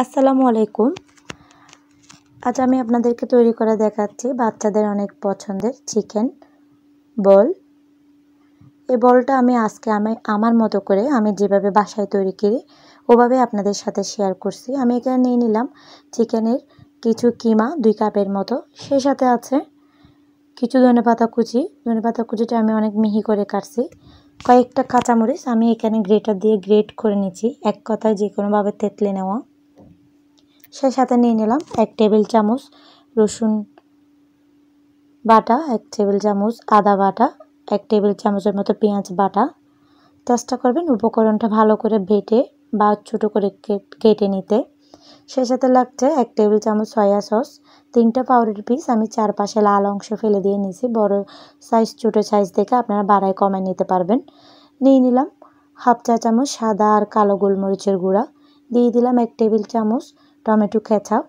আসসালামু আলাইকুম আজ আমি আপনাদেরকে তৈরি করে দেখাচ্ছি বাচ্চাদের অনেক পছন্দের চিকেন বল এই বলটা আমি আজকে আমি আমার মতো করে আমি যেভাবে বাসায় তৈরি করি ওভাবে আপনাদের সাথে শেয়ার করছি আমি এখানে নিয়ে নিলাম চিকেনের কিছু কিমা দুই কাপের মতো সেই সাথে আছে কিছু ধনে পাতা কুচি ধনে পাতা কুচিটা আমি অনেক মিহি করে কাটছি কয়েকটা কাঁচামরিচ আমি এখানে গ্রেটার দিয়ে গ্রেট করে নিচ্ছি এক কথায় যে কোনোভাবে তেতলে নেওয়া সে সাথে নিয়ে নিলাম এক টেবিল চামচ রসুন বাটা এক টেবিল চামচ আদা বাটা এক টেবিল চামচের মতো পেঁয়াজ বাটা চেষ্টা করবেন উপকরণটা ভালো করে বেটে বা ছোটো করে কেটে নিতে সেই সাথে লাগছে এক টেবিল চামচ সয়া সস তিনটা পাউডার পিস আমি চারপাশে লাল অংশ ফেলে দিয়ে নিয়েছি বড় সাইজ ছোটো সাইজ দেখে আপনারা বাড়ায় কমায় নিতে পারবেন নিয়ে নিলাম হাফ চা চামচ সাদা আর কালো গোলমরিচের গুঁড়া দিয়ে দিলাম এক টেবিল চামচ টমেটো কেচাপ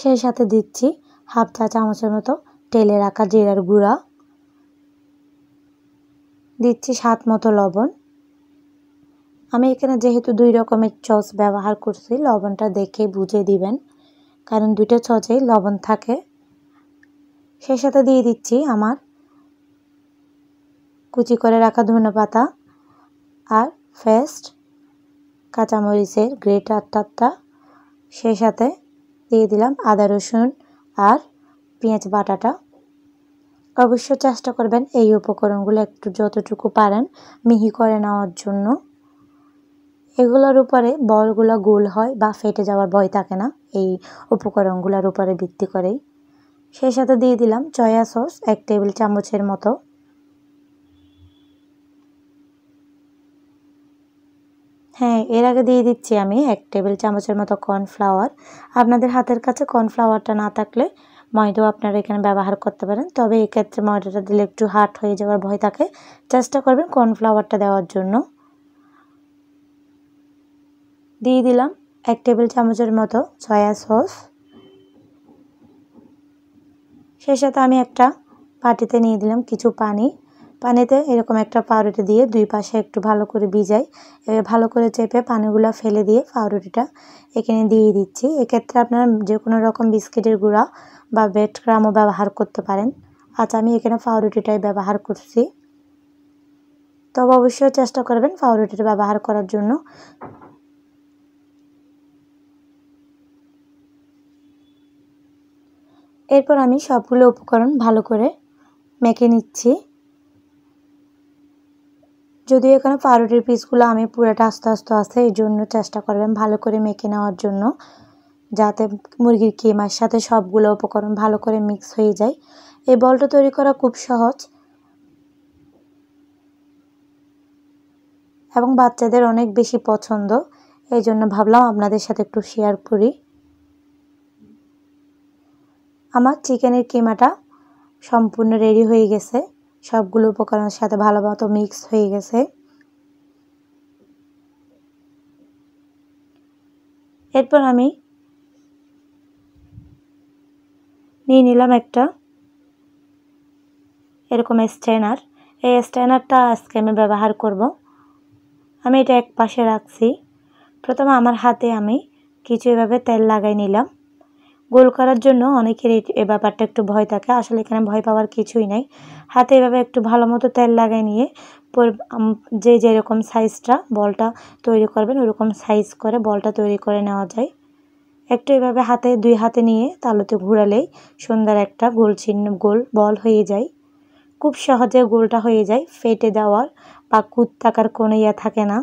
সেই সাথে দিচ্ছি হাফ চা চামচের মতো তেলে রাখা জিরার গুঁড়া দিচ্ছি সাত মতো লবণ আমি এখানে যেহেতু দুই রকমের চস ব্যবহার করছি লবণটা দেখে বুঝে দিবেন কারণ দুইটা সসেই লবণ থাকে সেই সাথে দিয়ে দিচ্ছি আমার কুচি করে রাখা ধনে পাতা আর ফেস্ট কাঁচামরিচের গ্রেটারটা সেই সাথে দিয়ে দিলাম আদা রসুন আর পেঁয়াজ বাটাটা অবশ্য চেষ্টা করবেন এই উপকরণগুলো একটু যতটুকু পারেন মিহি করে নেওয়ার জন্য এগুলোর উপরে বলগুলো গোল হয় বা ফেটে যাওয়ার ভয় থাকে না এই উপকরণগুলোর উপরে ভিত্তি করেই সেই সাথে দিয়ে দিলাম চয়া সস এক টেবিল চামচের মতো হ্যাঁ এর আগে দিয়ে দিচ্ছি আমি এক টেবিল চামচের মতো কর্নফ্লাওয়ার আপনাদের হাতের কাছে কর্নফ্লাওয়ারটা না থাকলে ময়দাও আপনারা এখানে ব্যবহার করতে পারেন তবে এক্ষেত্রে ময়দাটা দিলে একটু হার্ট হয়ে যাওয়ার ভয় থাকে চেষ্টা করবেন কর্নফ্লাওয়ারটা দেওয়ার জন্য দিয়ে দিলাম এক টেবিল চামচের মতো সয়া সস সেই সাথে আমি একটা পাটিতে নিয়ে দিলাম কিছু পানি পানিতে এরকম একটা পাউরুটি দিয়ে দুই পাশে একটু ভালো করে ভিজাই ভালো করে চেপে পানিগুলো ফেলে দিয়ে পাউরুটিটা এখানে দিয়ে দিচ্ছি এক্ষেত্রে আপনারা যে কোনো রকম বিস্কিটের গুঁড়া বা বেড ক্রামও ব্যবহার করতে পারেন আচ্ছা আমি এখানে পাউরুটিটাই ব্যবহার করছি তবে অবশ্যই চেষ্টা করবেন পাউরুটিটা ব্যবহার করার জন্য এরপর আমি সবগুলো উপকরণ ভালো করে মেখে নিচ্ছি যদিও এখানে পাউরুটির পিসগুলো আমি পুরাটা আস্তে আস্তে আসে এই জন্য চেষ্টা করবেন ভালো করে মেখে নেওয়ার জন্য যাতে মুরগির কিমার সাথে সবগুলো উপকরণ ভালো করে মিক্স হয়ে যায় এই বলটা তৈরি করা খুব সহজ এবং বাচ্চাদের অনেক বেশি পছন্দ এই জন্য ভাবলাম আপনাদের সাথে একটু শেয়ার করি আমার চিকেনের কিমাটা সম্পূর্ণ রেডি হয়ে গেছে সবগুলো উপকরণের সাথে ভালো মতো মিক্স হয়ে গেছে এরপর আমি নিয়ে নিলাম একটা এরকম স্ট্যানার এই স্ট্যানারটা আজকে আমি ব্যবহার করব আমি এটা এক পাশে রাখছি প্রথমে আমার হাতে আমি কিছু এভাবে তেল লাগাই নিলাম গোল করার জন্য অনেকের এ ব্যাপারটা একটু ভয় থাকে আসলে এখানে ভয় পাওয়ার কিছুই নাই হাতে এভাবে একটু ভালো মতো তেল লাগাই নিয়ে যে যেরকম সাইজটা বলটা তৈরি করবেন ওরকম সাইজ করে বলটা তৈরি করে নেওয়া যায় একটু এভাবে হাতে দুই হাতে নিয়ে তালুতে ঘুরালেই সুন্দর একটা গোল চিহ্ন গোল বল হয়ে যায় খুব সহজে গোলটা হয়ে যায় ফেটে দেওয়ার বা কুত্তাকার কোনো ইয়া থাকে না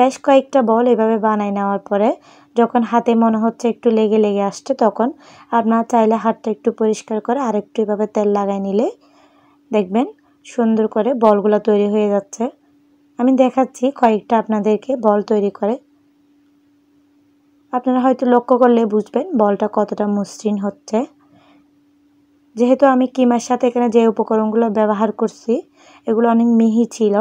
বেশ কয়েকটা বল এভাবে বানায় নেওয়ার পরে যখন হাতে মনে হচ্ছে একটু লেগে লেগে আসছে তখন আপনার চাইলে হাতটা একটু পরিষ্কার করে আরেকটু এভাবে তেল লাগাই নিলে দেখবেন সুন্দর করে বলগুলো তৈরি হয়ে যাচ্ছে আমি দেখাচ্ছি কয়েকটা আপনাদেরকে বল তৈরি করে আপনারা হয়তো লক্ষ্য করলে বুঝবেন বলটা কতটা মসৃণ হচ্ছে যেহেতু আমি কিমার সাথে এখানে যে উপকরণগুলো ব্যবহার করছি এগুলো অনেক মিহি ছিল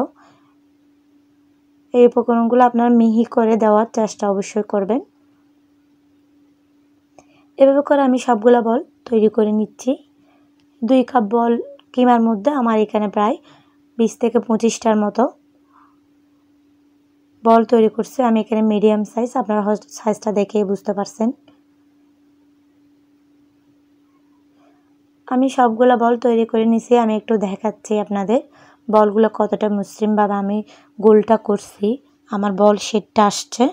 এই উপকরণগুলো আপনার মিহি করে দেওয়ার চেষ্টা অবশ্যই করবেন এভাবে করে আমি সবগুলো বল তৈরি করে নিচ্ছি দুই কাপ বল কিমার মধ্যে আমার এখানে প্রায় বিশ থেকে পঁচিশটার মতো বল তৈরি করছে আমি এখানে মিডিয়াম সাইজ আপনারা সাইজটা দেখেই বুঝতে পারছেন আমি সবগুলো বল তৈরি করে নিছি আমি একটু দেখাচ্ছি আপনাদের বলগুলো কতটা মসৃণভাবে আমি গোলটা করছি আমার বল শেডটা আসছে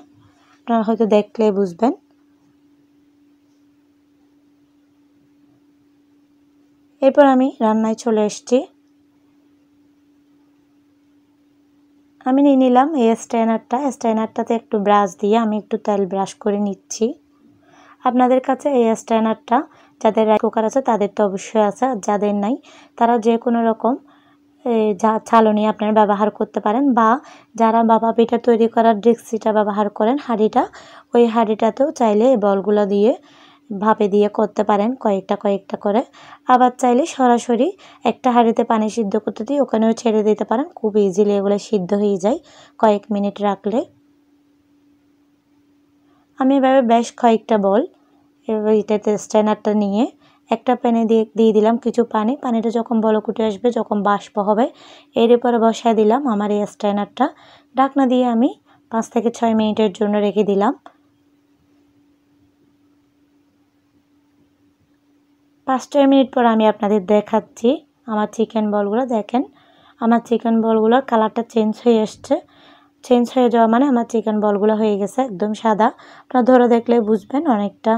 আপনারা হয়তো দেখলে বুঝবেন এরপর আমি রান্নায় চলে এসছি আমি নিয়ে নিলাম এই স্ট্যানারটা স্ট্যানারটাতে একটু ব্রাশ দিয়ে আমি একটু তেল ব্রাশ করে নিচ্ছি আপনাদের কাছে এই স্ট্যানারটা যাদের কুকার আছে তাদের তো অবশ্যই আছে আর যাদের নাই তারা যে কোনো রকম যা ছালনি আপনারা ব্যবহার করতে পারেন বা যারা বাবা পিঠা তৈরি করার ডেক্সিটা ব্যবহার করেন হাঁড়িটা ওই হাঁড়িটাতেও চাইলে বলগুলো দিয়ে ভাপে দিয়ে করতে পারেন কয়েকটা কয়েকটা করে আবার চাইলে সরাসরি একটা হাঁড়িতে পানি সিদ্ধ করতে দিয়ে ওখানেও ছেড়ে দিতে পারেন খুব ইজিলি এগুলো সিদ্ধ হয়ে যায় কয়েক মিনিট রাখলে আমি এভাবে বেশ কয়েকটা বল এবার এটাতে স্ট্যান্ডারটা নিয়ে একটা প্যানে দিয়ে দিয়ে দিলাম কিছু পানি পানিটা যখন বলকুটে আসবে যখন বাষ্প হবে এর উপরে বসায় দিলাম আমার এই স্ট্যানারটা ঢাকনা দিয়ে আমি পাঁচ থেকে ছয় মিনিটের জন্য রেখে দিলাম পাঁচ ছয় মিনিট পর আমি আপনাদের দেখাচ্ছি আমার চিকেন বলগুলো দেখেন আমার চিকেন বলগুলোর কালারটা চেঞ্জ হয়ে এসছে চেঞ্জ হয়ে যাওয়া মানে আমার চিকেন বলগুলো হয়ে গেছে একদম সাদা আপনারা ধরে দেখলে বুঝবেন অনেকটা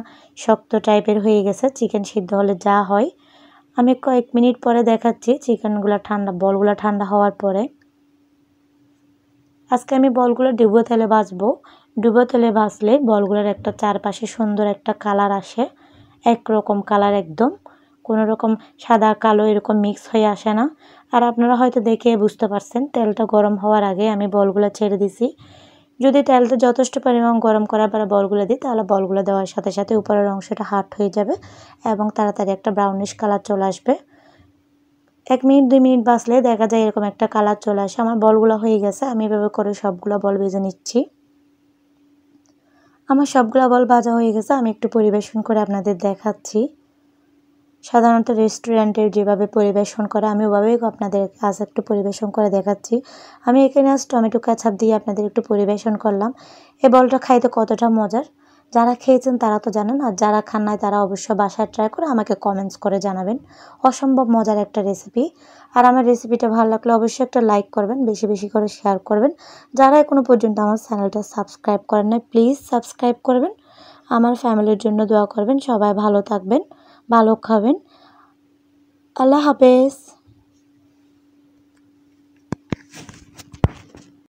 শক্ত টাইপের হয়ে গেছে চিকেন সিদ্ধ হলে যা হয় আমি কয়েক মিনিট পরে দেখাচ্ছি চিকেনগুলো ঠান্ডা বলগুলো ঠান্ডা হওয়ার পরে আজকে আমি বলগুলো ডুবো তেলে ভাজবো ডুবো তেলে ভাজলে বলগুলোর একটা চারপাশে সুন্দর একটা কালার আসে একরকম কালার একদম কোনো রকম সাদা কালো এরকম মিক্স হয়ে আসে না আর আপনারা হয়তো দেখে বুঝতে পারছেন তেলটা গরম হওয়ার আগে আমি বলগুলো ছেড়ে দিছি যদি তেলটা যথেষ্ট পরিমাণ গরম করার পরে বলগুলো দিই তাহলে বলগুলো দেওয়ার সাথে সাথে উপরের অংশটা হাট হয়ে যাবে এবং তাড়াতাড়ি একটা ব্রাউনিশ কালার চলে আসবে এক মিনিট দুই মিনিট বাঁচলে দেখা যায় এরকম একটা কালার চলে আসে আমার বলগুলো হয়ে গেছে আমি এভাবে করে সবগুলো বল ভেজে নিচ্ছি আমার সবগুলো বল ভাজা হয়ে গেছে আমি একটু পরিবেশন করে আপনাদের দেখাচ্ছি সাধারণত রেস্টুরেন্টে যেভাবে পরিবেশন করে আমি ওভাবেই আপনাদের আজ একটু পরিবেশন করে দেখাচ্ছি আমি এখানে আজ টমেটো ক্যাচাপ দিয়ে আপনাদের একটু পরিবেশন করলাম এই বলটা খাইতে কতটা মজার যারা খেয়েছেন তারা তো জানেন আর যারা খান নাই তারা অবশ্যই বাসায় ট্রাই করে আমাকে কমেন্টস করে জানাবেন অসম্ভব মজার একটা রেসিপি আর আমার রেসিপিটা ভালো লাগলে অবশ্যই একটা লাইক করবেন বেশি বেশি করে শেয়ার করবেন যারা এখনো পর্যন্ত আমার চ্যানেলটা সাবস্ক্রাইব করেন নাই প্লিজ সাবস্ক্রাইব করবেন আমার ফ্যামিলির জন্য দোয়া করবেন সবাই ভালো থাকবেন ভালো খাবেন আল্লাহ হাফেজ